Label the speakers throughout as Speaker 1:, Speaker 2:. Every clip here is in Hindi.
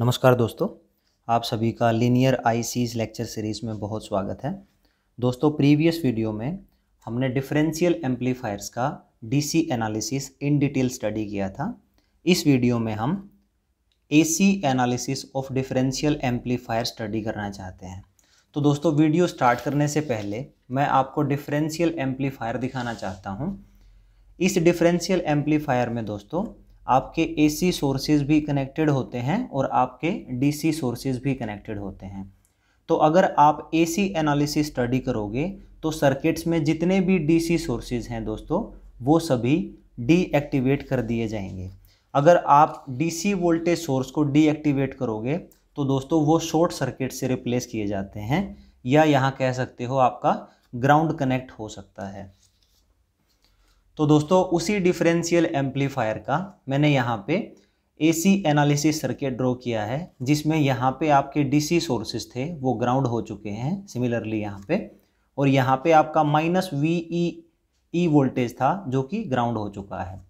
Speaker 1: नमस्कार दोस्तों आप सभी का लीनियर आईसीज लेक्चर सीरीज़ में बहुत स्वागत है दोस्तों प्रीवियस वीडियो में हमने डिफरेंशियल एम्पलीफायर्स का DC analysis in detail study किया था इस वीडियो में हम AC analysis of differential amplifier study करना चाहते हैं तो दोस्तों वीडियो स्टार्ट करने से पहले मैं आपको डिफरेंशियल एम्पलीफायर दिखाना चाहता हूँ इस डिफरेंशियल एम्पलीफायर में दोस्तों आपके एसी सोर्सेज भी कनेक्टेड होते हैं और आपके डीसी सोर्सेज भी कनेक्टेड होते हैं तो अगर आप एसी एनालिसिस स्टडी करोगे तो सर्किट्स में जितने भी डीसी सोर्सेज हैं दोस्तों वो सभी डीएक्टिवेट कर दिए जाएंगे अगर आप डीसी वोल्टेज सोर्स को डीएक्टिवेट करोगे तो दोस्तों वो शॉर्ट सर्किट से रिप्लेस किए जाते हैं या यहाँ कह सकते हो आपका ग्राउंड कनेक्ट हो सकता है तो दोस्तों उसी डिफरेंशियल एम्पलीफायर का मैंने यहाँ पे एसी एनालिसिस सर्किट ड्रॉ किया है जिसमें यहाँ पे आपके डीसी सोर्सेज थे वो ग्राउंड हो चुके हैं सिमिलरली यहाँ पे और यहाँ पे आपका minus V E E voltage था जो कि ग्राउंड हो चुका है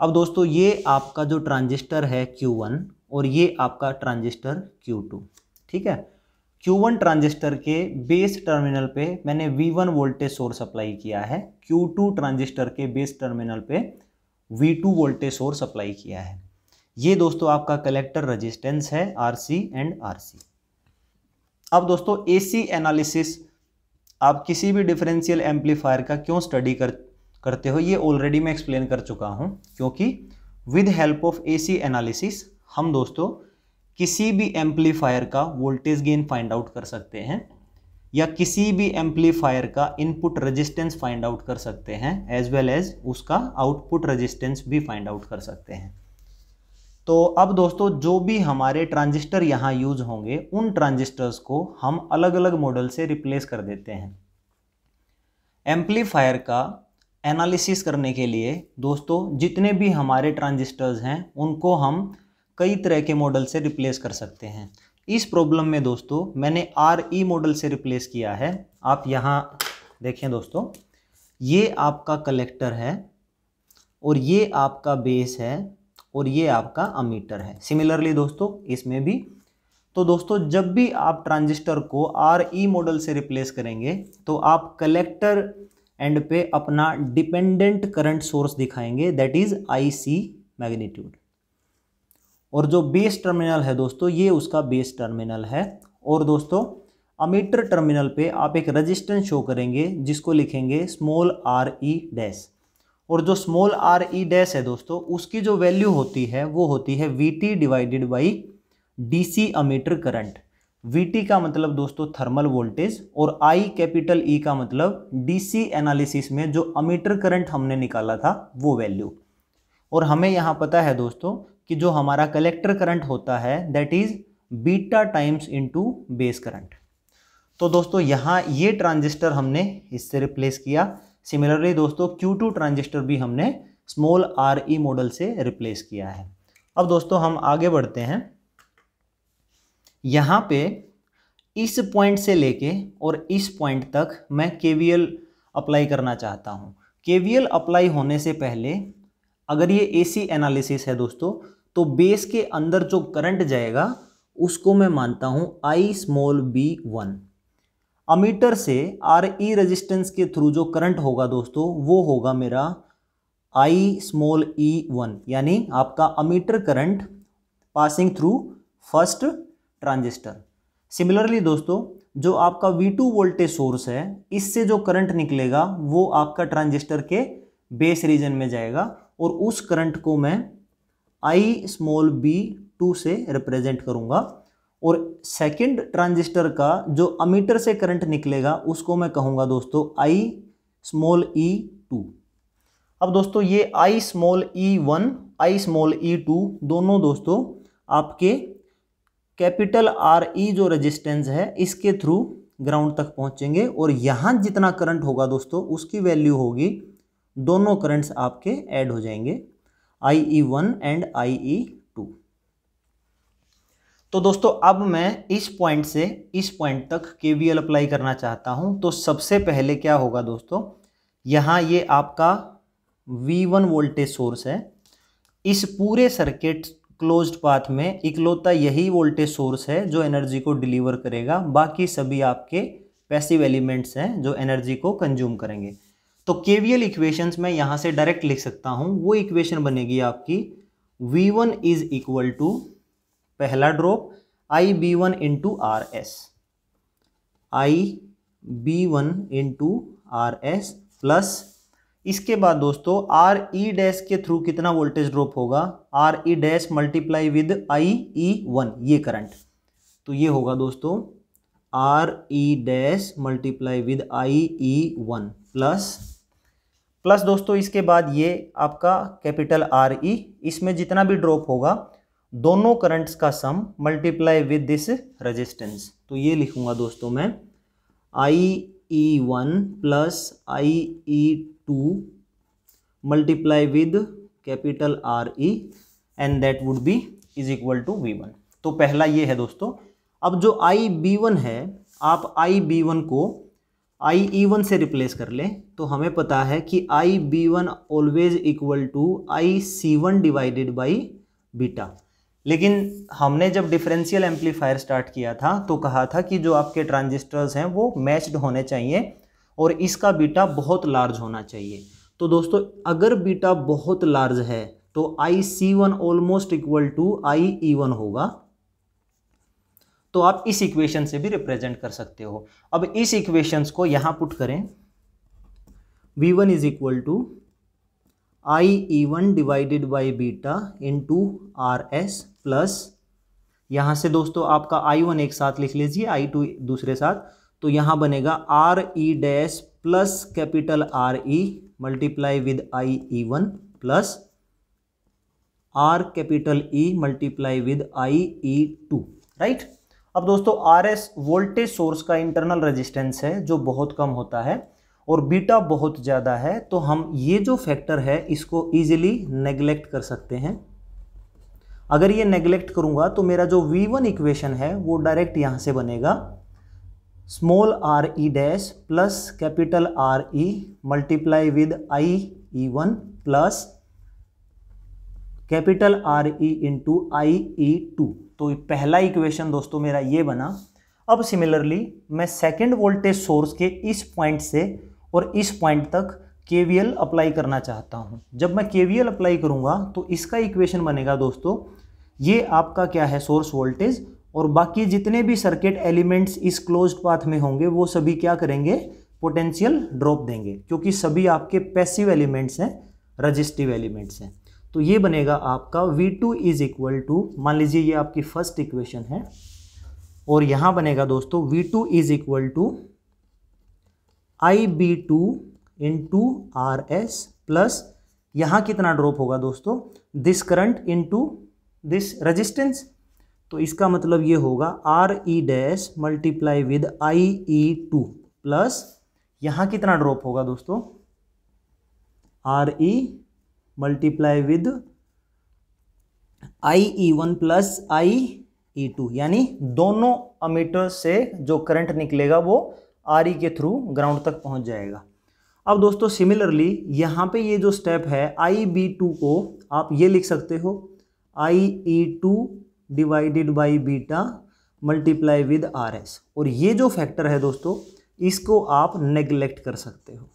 Speaker 1: अब दोस्तों ये आपका जो ट्रांजिस्टर है वन और ये आपका ट्रांजिस्टर टू ठीक है Q1 ट्रांजिस्टर के बेस टर्मिनल पे मैंने V1 वोल्टेज सोर्स अप्लाई किया है Q2 ट्रांजिस्टर के बेस टर्मिनल पे V2 वोल्टेज सोर्स अप्लाई किया है ये दोस्तों आपका कलेक्टर रेजिस्टेंस है RC एंड RC अब दोस्तों AC एनालिसिस आप किसी भी डिफरेंशियल एम्पलीफायर का क्यों स्टडी कर करते हो ये ऑलरेडी मैं एक्सप्लेन कर चुका हूँ क्योंकि with help of C analysis हम दोस्तों किसी भी एम्पलीफायर का वोल्टेज गेन फाइंड आउट कर सकते हैं या किसी भी एम्पलीफायर का इनपुट रेजिस्टेंस फाइंड आउट कर सकते हैं एज वेल एज उसका आउटपुट रेजिस्टेंस भी फाइंड आउट कर सकते हैं तो अब दोस्तों जो भी हमारे ट्रांजिस्टर यहाँ यूज होंगे उन ट्रांजिस्टर्स को हम अलग अलग मॉडल से रिप्लेस कर देते हैं एम्पलीफायर का एनालिसिस करने के लिए दोस्तों जितने भी हमारे ट्रांजिस्टर्स हैं उनको हम कई तरह के मॉडल से रिप्लेस कर सकते हैं इस प्रॉब्लम में दोस्तों मैंने आर ई मॉडल से रिप्लेस किया है आप यहाँ देखें दोस्तों ये आपका कलेक्टर है और ये आपका बेस है और ये आपका अमीटर है सिमिलरली दोस्तों इसमें भी तो दोस्तों जब भी आप ट्रांजिस्टर को आर ई मॉडल से रिप्लेस करेंगे तो आप कलेक्टर एंड पे अपना डिपेंडेंट करंट सोर्स दिखाएंगे that is I C magnitude और जो बेस टर्मिनल है दोस्तों ये उसका बेस टर्मिनल है और दोस्तों अमीटर टर्मिनल पे आप एक रजिस्टेंस शो करेंगे जिसको लिखेंगे स्मॉल आर ई डैश और जो स्मॉल आर ई डैश है दोस्तों उसकी जो वैल्यू होती है वो होती है V T divided by D C ammeter current V T का मतलब दोस्तों थर्मल वोल्टेज और आई कैपिटल ई का मतलब डी सी एनालिसिस में जो अमीटर करंट हमने निकाला था वो वैल्यू और हमें यहाँ पता है दोस्तों कि जो हमारा कलेक्टर करंट होता है that is beta times into base current तो दोस्तों यहाँ ये ट्रांजिस्टर हमने इससे रिप्लेस किया सिमिलरली दोस्तों Q2 ट्रांजिस्टर भी हमने स्मॉल आर ई मॉडल से रिप्लेस किया है अब दोस्तों हम आगे बढ़ते हैं यहाँ पे इस पॉइंट से लेके और इस पॉइंट तक मैं के अप्लाई करना चाहता हूँ के अप्लाई होने से पहले अगर ये एसी एनालिसिस है दोस्तों तो बेस के अंदर जो करंट जाएगा उसको मैं मानता हूँ I small B one emitter से आर ई रजिस्टेंस के थ्रू जो करंट होगा दोस्तों वो होगा मेरा आई स्मॉल ई वन यानी आपका emitter current passing through first transistor similarly दोस्तों जो आपका वी टू वोल्टेज सोर्स है इससे जो करंट निकलेगा वो आपका ट्रांजिस्टर के बेस रीजन में जाएगा और उस करंट को मैं आई स्मॉल बी टू से रिप्रेजेंट करूँगा और सेकंड ट्रांजिस्टर का जो अमीटर से करंट निकलेगा उसको मैं कहूँगा दोस्तों आई स्मॉल ई टू अब दोस्तों ये I small E one I small E two दोनों दोस्तों आपके कैपिटल आर ई जो रेजिस्टेंस है इसके थ्रू ग्राउंड तक पहुंचेंगे और यहाँ जितना करंट होगा दोस्तों उसकी वैल्यू होगी दोनों करंट्स आपके ऐड हो जाएंगे I E one and I E two तो दोस्तों अब मैं इस पॉइंट से इस पॉइंट तक एल अप्लाई करना चाहता हूं तो सबसे पहले क्या होगा दोस्तों यहां ये आपका V1 वोल्टेज सोर्स है इस पूरे सर्किट क्लोज्ड पाथ में इकलौता यही वोल्टेज सोर्स है जो एनर्जी को डिलीवर करेगा बाकी सभी आपके पैसिव एलिमेंट्स हैं जो एनर्जी को कंज्यूम करेंगे तो केवीएल इक्वेशंस मैं यहाँ से डायरेक्ट लिख सकता हूँ वो इक्वेशन बनेगी आपकी V one is equal to पहला drop I B one into R S I B one into R S plus इसके बाद दोस्तों आर ई डैश के थ्रू कितना वोल्टेज ड्रॉप होगा R E dash multiply with I E one ये करंट तो ये होगा दोस्तों R E dash multiply with I E one plus plus दोस्तों इसके बाद ये आपका कैपिटल आर ई e, इसमें जितना भी ड्रॉप होगा दोनों करंट्स का sum multiply with this resistance तो ये लिखूंगा दोस्तों मैं I E one plus I E two multiply with capital R E and that would be is equal to V one तो पहला ये है दोस्तों अब जो आई बी वन है आप आई बी वन को आई ई वन से रिप्लेस कर लें तो हमें पता है कि I B one always equal to I C one divided by beta लेकिन हमने जब डिफरेंशियल एम्पलीफायर स्टार्ट किया था तो कहा था कि जो आपके ट्रांजिस्टर्स हैं वो मैच्ड होने चाहिए और इसका बीटा बहुत लार्ज होना चाहिए तो दोस्तों अगर बीटा बहुत लार्ज है तो I C one almost equal to I E one होगा तो आप इस इक्वेशन से भी रिप्रेजेंट कर सकते हो अब इस इक्वेशंस को यहां पुट करें V one is equal to I E one divided by beta into R S plus यहां से दोस्तों आपका आई वन एक साथ लिख लीजिए आई टू दूसरे साथ तो यहां बनेगा R E dash plus capital R E multiply with I E one plus R capital E multiply with I E two right अब दोस्तों आर एस वोल्टेज सोर्स का इंटरनल रेजिस्टेंस है जो बहुत कम होता है और बीटा बहुत ज़्यादा है तो हम ये जो फैक्टर है इसको ईजिली नेग्लेक्ट कर सकते हैं अगर ये नेग्लेक्ट करूँगा तो मेरा जो वी वन इक्वेशन है वो डायरेक्ट यहाँ से बनेगा small R E dash plus capital R E multiply with I E one plus capital R E into I E two तो पहला इक्वेशन दोस्तों मेरा ये बना अब सिमिलरली मैं सेकेंड वोल्टेज सोर्स के इस पॉइंट से और इस पॉइंट तक के अप्लाई करना चाहता हूँ जब मैं के अप्लाई करूँगा तो इसका इक्वेशन बनेगा दोस्तों ये आपका क्या है सोर्स वोल्टेज और बाकी जितने भी सर्किट एलिमेंट्स इस क्लोज पाथ में होंगे वो सभी क्या करेंगे पोटेंशियल ड्रॉप देंगे क्योंकि सभी आपके पैसिव एलिमेंट्स हैं रजिस्टिव एलिमेंट्स हैं तो ये बनेगा आपका V two is equal to मान लीजिए ये आपकी फर्स्ट इक्वेशन है और यहाँ बनेगा दोस्तों V two is equal to I B two into R S plus यहाँ कितना ड्रॉप होगा दोस्तों this current into this resistance तो इसका मतलब ये होगा R E dash multiply with I E two plus यहाँ कितना ड्रॉप होगा दोस्तों R E e multiply with I E one plus I E two यानी दोनों अमीटर से जो करंट निकलेगा वो आर ई के थ्रू ग्राउंड तक पहुंच जाएगा अब दोस्तों सिमिलरली यहाँ पे ये जो स्टेप है आई बी टू को आप ये लिख सकते हो I E two divided by beta multiply with R S और ये जो फैक्टर है दोस्तों इसको आप नेग्लेक्ट कर सकते हो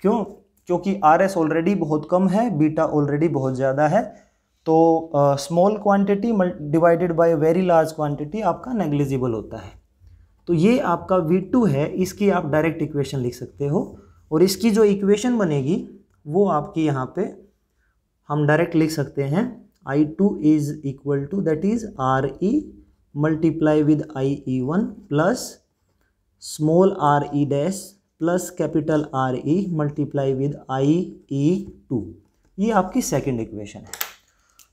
Speaker 1: क्यों क्योंकि आर एस ऑलरेडी बहुत कम है बीटा ऑलरेडी बहुत ज़्यादा है तो small quantity divided by very large quantity आपका नेग्लिजिबल होता है तो ये आपका वी टू है इसकी आप डायरेक्ट इक्वेशन लिख सकते हो और इसकी जो इक्वेशन बनेगी वो आपकी यहाँ पे हम डायरेक्ट लिख सकते हैं I two is equal to that is R E multiply with I E one plus small R E dash plus capital R E multiply with I E two ये आपकी सेकेंड इक्वेशन है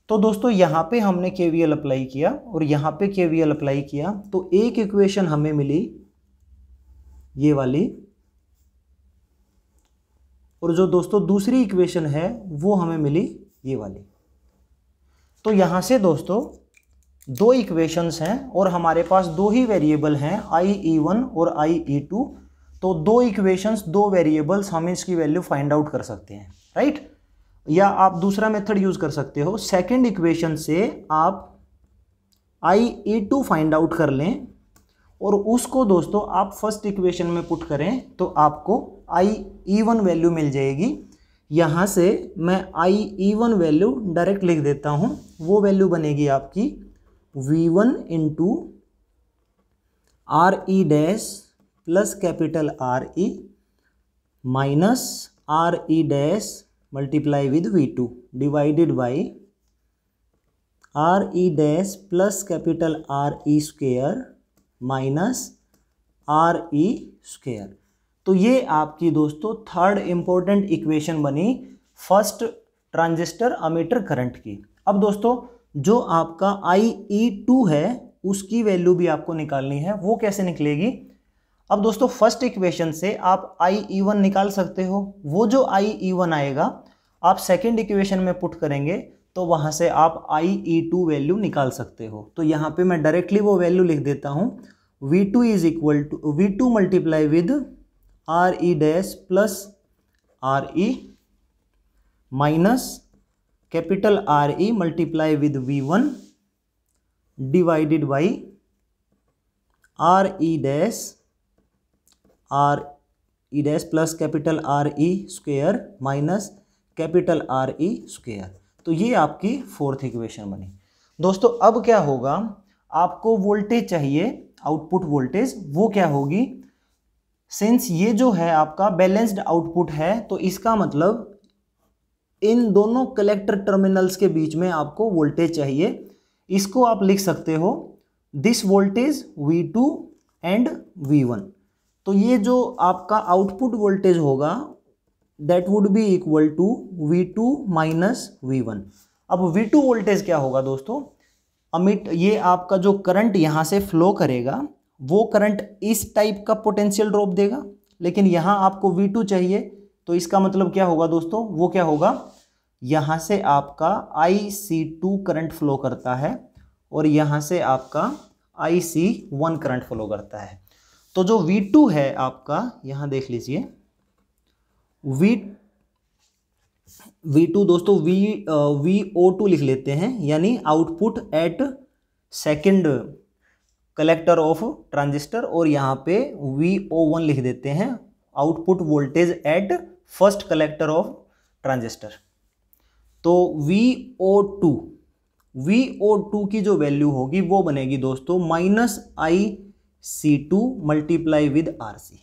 Speaker 1: तो दोस्तों यहाँ पे हमने के वी एल अप्लाई किया और यहाँ पे के वी एल अप्लाई किया तो एक इक्वेशन हमें मिली ये वाली और जो दोस्तों दूसरी इक्वेशन है वो हमें मिली ये वाली तो यहाँ से दोस्तों दो इक्वेशंस हैं और हमारे पास दो ही वेरिएबल हैं आई ई वन और आई ई टू तो दो इक्वेशंस दो वेरिएबल्स हम इसकी वैल्यू फाइंड आउट कर सकते हैं राइट या आप दूसरा मेथड यूज़ कर सकते हो सेकंड इक्वेशन से आप I A two find out कर लें और उसको दोस्तों आप फर्स्ट इक्वेशन में पुट करें तो आपको आई ई वन वैल्यू मिल जाएगी यहाँ से मैं I E one value direct लिख देता हूँ वो वैल्यू बनेगी आपकी V one into R E dash plus capital R E minus R E dash multiply with V two divided by R E dash plus capital R E square minus R E square तो ये आपकी दोस्तों थर्ड इम्पोर्टेंट इक्वेशन बनी फर्स्ट ट्रांजिस्टर अमीटर करंट की अब दोस्तों जो आपका आई ई टू है उसकी वैल्यू भी आपको निकालनी है वो कैसे निकलेगी अब दोस्तों फर्स्ट इक्वेशन से आप आई ई वन निकाल सकते हो वो जो आई ई वन आएगा आप सेकेंड इक्वेशन में पुट करेंगे तो वहां से आप आई ई टू वैल्यू निकाल सकते हो तो यहाँ पे मैं डायरेक्टली वो वैल्यू लिख देता हूँ V two is equal to V two multiply with R E dash plus R E minus capital R E multiply with V one divided by R E dash R E dash plus capital R E square minus capital R E square तो ये आपकी फोर्थ इक्वेशन बनी दोस्तों अब क्या होगा आपको वोल्टेज चाहिए आउटपुट वोल्टेज वो क्या होगी सिंस ये जो है आपका बैलेंस्ड आउटपुट है तो इसका मतलब इन दोनों कलेक्टर टर्मिनल्स के बीच में आपको वोल्टेज चाहिए इसको आप लिख सकते हो this voltage V2 and V1 तो ये जो आपका आउटपुट वोल्टेज होगा that would be equal to V two minus V one अब वी टू वोल्टेज क्या होगा दोस्तों अमिट ये आपका जो करंट यहाँ से फ्लो करेगा वो करंट इस टाइप का पोटेंशियल ड्रॉप देगा लेकिन यहाँ आपको वी टू चाहिए तो इसका मतलब क्या होगा दोस्तों वो क्या होगा यहाँ से आपका I C two current flow करता है और यहाँ से आपका I C one current flow करता है तो जो V2 है आपका यहां देख लीजिए V V2 दोस्तों V टू लिख लेते हैं यानी output at second collector of transistor और यहां पे वन लिख देते हैं output voltage at first collector of transistor तो वी ओ टू की जो वैल्यू होगी वो बनेगी दोस्तों minus I C two multiply with R C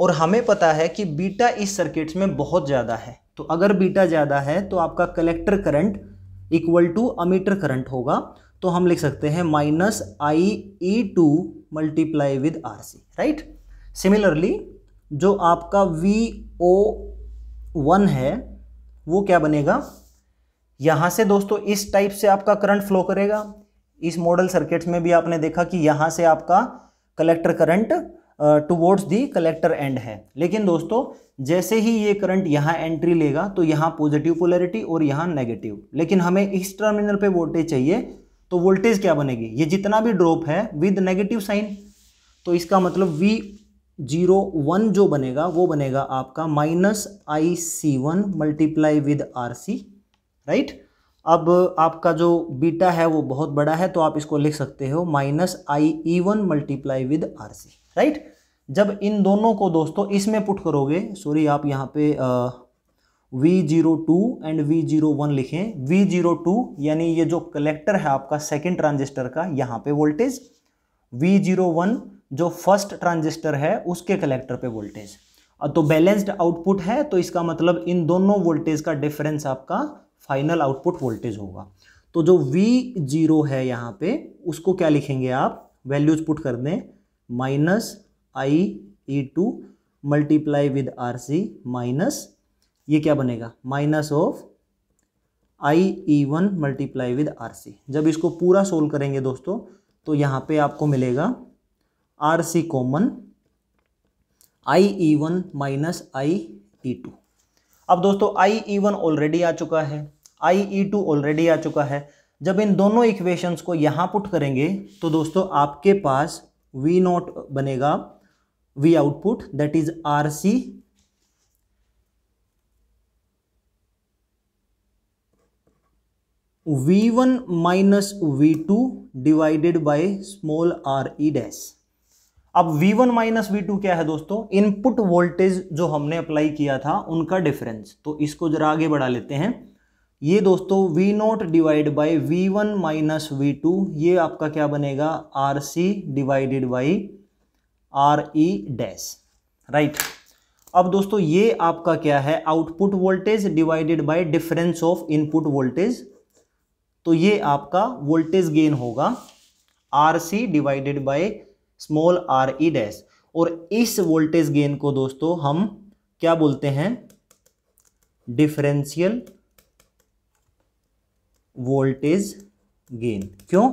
Speaker 1: और हमें पता है कि बीटा इस सर्किट्स में बहुत ज़्यादा है तो अगर बीटा ज़्यादा है तो आपका collector current equal to emitter current होगा तो हम लिख सकते हैं minus I E two multiply with R C right similarly जो आपका वी ओ वन है वो क्या बनेगा यहाँ से दोस्तों इस टाइप से आपका करंट फ्लो करेगा इस मॉडल सर्किट्स में भी आपने देखा कि यहाँ से आपका collector current towards the collector end है लेकिन दोस्तों जैसे ही ये करंट यहाँ एंट्री लेगा तो यहाँ पॉजिटिव पोलरिटी और यहाँ नेगेटिव लेकिन हमें इस टर्मिनल पे वोल्टेज चाहिए तो वोल्टेज क्या बनेगी ये जितना भी ड्रॉप है विद नेगेटिव साइन तो इसका मतलब वी जीरो वन जो बनेगा वो बनेगा आपका minus I C one multiply with R C right अब आपका जो बीटा है वो बहुत बड़ा है तो आप इसको लिख सकते हो minus I E one multiply with R C right जब इन दोनों को दोस्तों इसमें पुट करोगे सॉरी आप यहाँ पे V zero two and V zero one लिखें वी जीरो टू यानी ये जो कलेक्टर है आपका सेकेंड ट्रांजिस्टर का यहाँ पे वोल्टेज वी जीरो वन जो फर्स्ट ट्रांजिस्टर है उसके कलेक्टर पे वोल्टेज तो बैलेंस्ड आउटपुट है तो इसका मतलब इन दोनों वोल्टेज का डिफरेंस आपका फाइनल आउटपुट वोल्टेज होगा तो जो वी जीरो है यहाँ पे उसको क्या लिखेंगे आप वैल्यूज पुट कर दें minus I E e two multiply with R C minus ये क्या बनेगा minus of I E e one multiply with R C जब इसको पूरा सोल्व करेंगे दोस्तों तो यहाँ पे आपको मिलेगा R C common I E e one minus I E two अब दोस्तों आई ई वन ऑलरेडी आ चुका है आई ई टू ऑलरेडी आ चुका है जब इन दोनों इक्वेशंस को यहाँ पुट करेंगे तो दोस्तों आपके पास वी नॉट बनेगा V output that is R C V one minus V two divided by small R E dash अब V1 वन माइनस वी क्या है दोस्तों इनपुट वोल्टेज जो हमने अप्लाई किया था उनका डिफरेंस तो इसको जरा आगे बढ़ा लेते हैं ये दोस्तों V not divide by V one minus V two ये आपका क्या बनेगा R C divided by R E dash right अब दोस्तों ये आपका क्या है output voltage divided by difference of input voltage तो ये आपका वोल्टेज गेन होगा R C divided by small R E dash और इस वोल्टेज गेन को दोस्तों हम क्या बोलते हैं डिफरेंशियल वोल्टेज गेन क्यों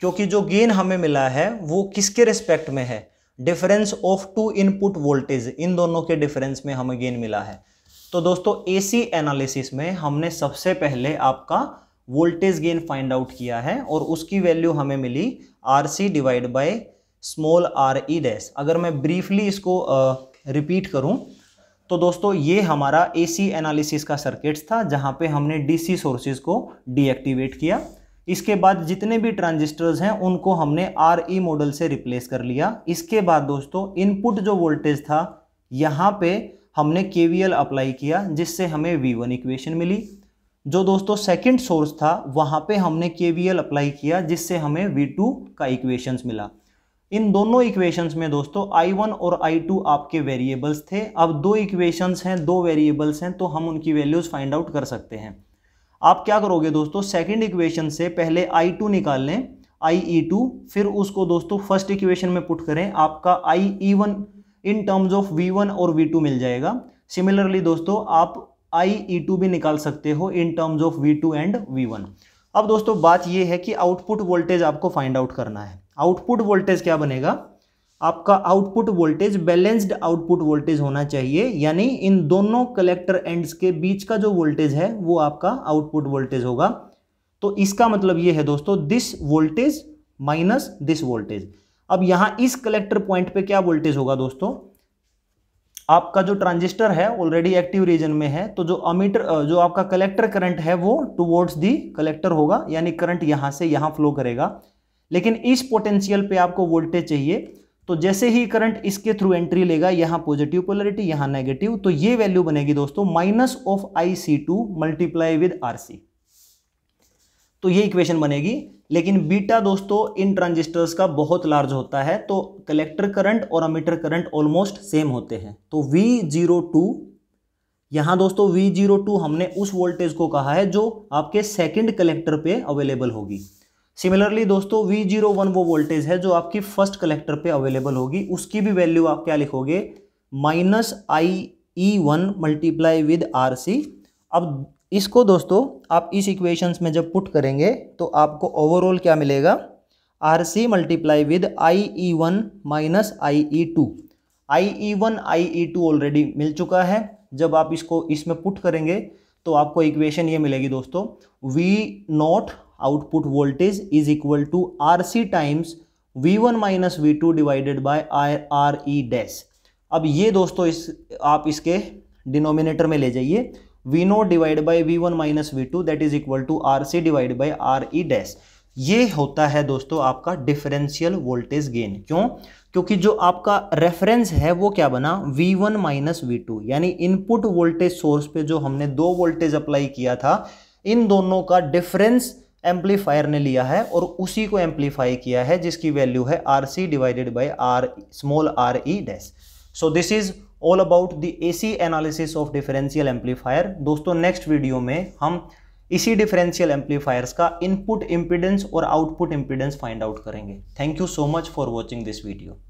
Speaker 1: क्योंकि जो गेन हमें मिला है वो किसके रिस्पेक्ट में है difference of two input voltage इन दोनों के डिफरेंस में हमें गेन मिला है तो दोस्तों एसी एनालिसिस में हमने सबसे पहले आपका वोल्टेज गेन फाइंड आउट किया है और उसकी वैल्यू हमें मिली RC divide by small R E dash अगर मैं ब्रीफली इसको रिपीट करूं तो दोस्तों ये हमारा एसी एनालिसिस का सर्किट्स था जहाँ पे हमने डीसी सोर्सेज को डीएक्टिवेट किया इसके बाद जितने भी ट्रांजिस्टर्स हैं उनको हमने आर ई मॉडल से रिप्लेस कर लिया इसके बाद दोस्तों इनपुट जो वोल्टेज था यहाँ पे हमने के वी एल अप्लाई किया जिससे हमें वी वन इक्वेशन मिली जो दोस्तों सेकेंड सोर्स था वहाँ पे हमने के वी एल अप्लाई किया जिससे हमें वी टू का इक्वेशंस मिला इन दोनों इक्वेशंस में दोस्तों आई वन और आई टू आपके वेरिएबल्स थे अब दो इक्वेशंस हैं दो वेरिएबल्स हैं तो हम उनकी वैल्यूज़ फाइंड आउट कर सकते हैं आप क्या करोगे दोस्तों सेकंड इक्वेशन से पहले आई टू निकाल लें आई ई टू फिर उसको दोस्तों फर्स्ट इक्वेशन में पुट करें आपका I E one in terms of V one और वी टू मिल जाएगा सिमिलरली दोस्तों आप आई ई टू भी निकाल सकते हो in terms of V two and V one अब दोस्तों बात यह है कि आउटपुट वोल्टेज आपको फाइंड आउट करना है आउटपुट वोल्टेज क्या बनेगा आपका output voltage balanced output voltage होना चाहिए यानी इन दोनों कलेक्टर एंड्स के बीच का जो वोल्टेज है वो आपका आउटपुट वोल्टेज होगा तो इसका मतलब ये है दोस्तों this voltage minus this voltage अब यहाँ इस कलेक्टर पॉइंट पे क्या वोल्टेज होगा दोस्तों आपका जो ट्रांजिस्टर है ऑलरेडी एक्टिव रीजन में है तो जो अमीटर जो आपका कलेक्टर करंट है वो टूवर्ड्स दी कलेक्टर होगा यानी करंट यहाँ से यहाँ फ्लो करेगा लेकिन इस पोटेंशियल पे आपको वोल्टेज चाहिए तो जैसे ही करंट इसके थ्रू एंट्री लेगा यहां पॉजिटिव पोलरिटी यहां नेगेटिव तो ये वैल्यू बनेगी दोस्तों minus of I C two multiply with R C तो ये इक्वेशन बनेगी लेकिन बीटा दोस्तों इन ट्रांजिस्टर्स का बहुत लार्ज होता है तो कलेक्टर करंट और अमीटर करंट ऑलमोस्ट सेम होते हैं तो वी जीरो टू यहां दोस्तों वी जीरो टू हमने उस वोल्टेज को कहा है जो आपके सेकंड कलेक्टर पे अवेलेबल होगी सिमिलरली दोस्तों वी जीरो वन वो वोल्टेज है जो आपकी फर्स्ट कलेक्टर पे अवेलेबल होगी उसकी भी वैल्यू आप क्या लिखोगे minus I E one multiply with R C अब इसको दोस्तों आप इस इक्वेशंस में जब पुट करेंगे तो आपको ओवरऑल क्या मिलेगा R C multiply with I E one minus I E two I E one I E two already मिल चुका है जब आप इसको इसमें पुट करेंगे तो आपको इक्वेशन ये मिलेगी दोस्तों V not output voltage is equal to RC times V1 minus V two divided by R R E dash अब ये दोस्तों इस आप इसके डिनोमिनेटर में ले जाइए V not divide by V one minus V two that is equal to R C divide by R E dash ये होता है दोस्तों आपका डिफरेंशियल वोल्टेज गेन क्यों क्योंकि जो आपका रेफरेंस है वो क्या बना V1 वन माइनस वी यानी इनपुट वोल्टेज सोर्स पे जो हमने दो वोल्टेज अप्लाई किया था इन दोनों का डिफरेंस एम्पलीफायर ने लिया है और उसी को एम्पलीफाई किया है जिसकी वैल्यू है R C divided by R small R E dash so this is all about the A C analysis of differential amplifier दोस्तों नेक्स्ट वीडियो में हम इसी डिफरेंशियल एम्पलीफायर्स का इनपुट इम्पिडेंस और आउटपुट इम्पिडेंस फाइंड आउट करेंगे thank you so much for watching this video